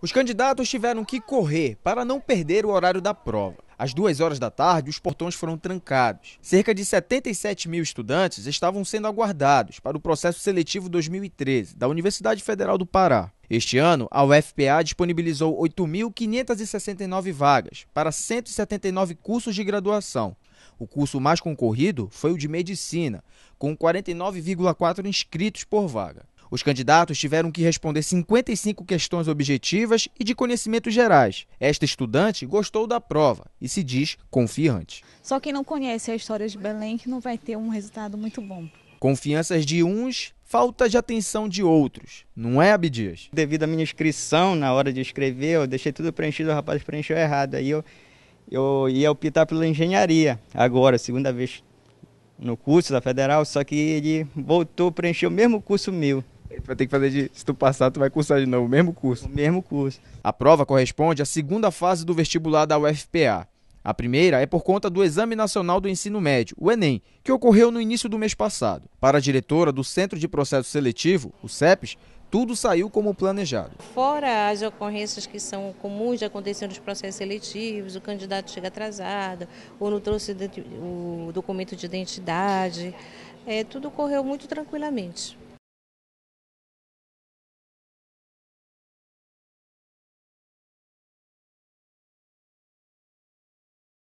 Os candidatos tiveram que correr para não perder o horário da prova. Às duas horas da tarde, os portões foram trancados. Cerca de 77 mil estudantes estavam sendo aguardados para o processo seletivo 2013 da Universidade Federal do Pará. Este ano, a UFPA disponibilizou 8.569 vagas para 179 cursos de graduação. O curso mais concorrido foi o de Medicina, com 49,4 inscritos por vaga. Os candidatos tiveram que responder 55 questões objetivas e de conhecimentos gerais. Esta estudante gostou da prova e se diz confiante. Só quem não conhece a história de Belém que não vai ter um resultado muito bom. Confianças de uns, falta de atenção de outros. Não é, Abdias? Devido à minha inscrição, na hora de escrever, eu deixei tudo preenchido, o rapaz preencheu errado. Aí eu, eu ia optar pela engenharia agora, segunda vez no curso da Federal, só que ele voltou, preencheu o mesmo curso meu vai ter que fazer de. Se tu passar, tu vai cursar de novo, o mesmo curso. O mesmo curso. A prova corresponde à segunda fase do vestibular da UFPA. A primeira é por conta do Exame Nacional do Ensino Médio, o Enem, que ocorreu no início do mês passado. Para a diretora do Centro de Processo Seletivo, o CEPES, tudo saiu como planejado. Fora as ocorrências que são comuns de acontecer nos processos seletivos, o candidato chega atrasado, ou não trouxe o documento de identidade, é, tudo correu muito tranquilamente.